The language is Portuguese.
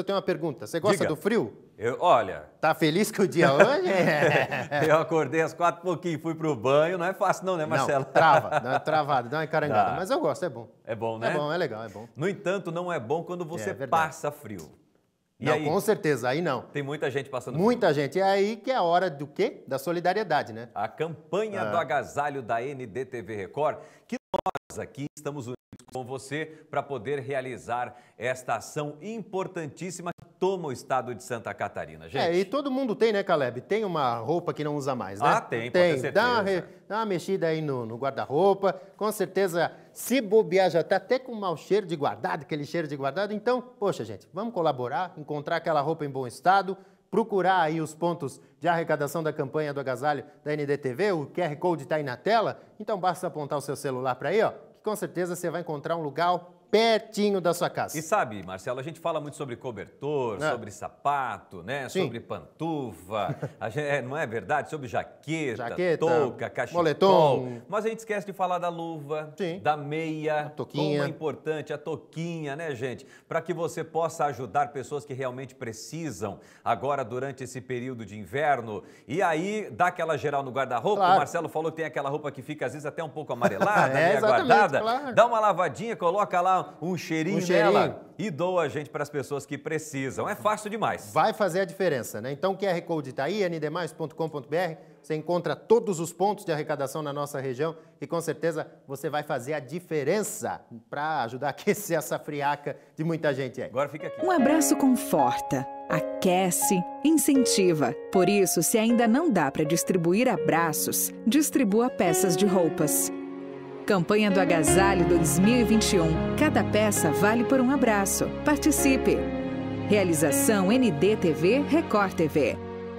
eu tenho uma pergunta. Você gosta Diga. do frio? Eu, olha. Tá feliz que o dia hoje? É. eu acordei às quatro e pouquinho, fui pro banho. Não é fácil, não, né, Marcelo? Não, trava, dá travada, dá uma encarangada. Tá. Mas eu gosto, é bom. É bom, né? É bom, é legal, é bom. No entanto, não é bom quando é você é, passa frio. E não, aí? com certeza, aí não. Tem muita gente passando Muita gente. E aí que é a hora do quê? Da solidariedade, né? A campanha ah. do agasalho da NDTV Record, que nós aqui estamos unidos com você para poder realizar esta ação importantíssima toma o estado de Santa Catarina, gente. É, e todo mundo tem, né, Caleb? Tem uma roupa que não usa mais, né? Ah, tem, tem. Pode dá, uma, re... dá uma mexida aí no, no guarda-roupa, com certeza, se bobear já tá até com mau cheiro de guardado, aquele cheiro de guardado. Então, poxa, gente, vamos colaborar, encontrar aquela roupa em bom estado, procurar aí os pontos de arrecadação da campanha do agasalho da NDTV, o QR Code está aí na tela, então basta apontar o seu celular para aí, ó, que com certeza você vai encontrar um lugar pertinho da sua casa. E sabe, Marcelo, a gente fala muito sobre cobertor, é. sobre sapato, né? Sim. Sobre pantufa, gente, é, não é verdade? Sobre jaqueta, jaqueta touca, cachecol. Moletom. Mas a gente esquece de falar da luva, Sim. da meia, a toquinha. como é importante a toquinha, né, gente? Para que você possa ajudar pessoas que realmente precisam agora durante esse período de inverno. E aí, dá aquela geral no guarda-roupa. Claro. O Marcelo falou que tem aquela roupa que fica às vezes até um pouco amarelada, é, né, guardada. Claro. Dá uma lavadinha, coloca lá um cheirinho, um cheirinho. nela e doa a gente para as pessoas que precisam. É fácil demais. Vai fazer a diferença, né? Então, QR Code está aí, ndmais.com.br. Você encontra todos os pontos de arrecadação na nossa região e com certeza você vai fazer a diferença para ajudar a aquecer essa friaca de muita gente aí. Agora fica aqui. Um abraço conforta, aquece, incentiva. Por isso, se ainda não dá para distribuir abraços, distribua peças de roupas. Campanha do Agasalho 2021. Cada peça vale por um abraço. Participe. Realização NDTV Record TV.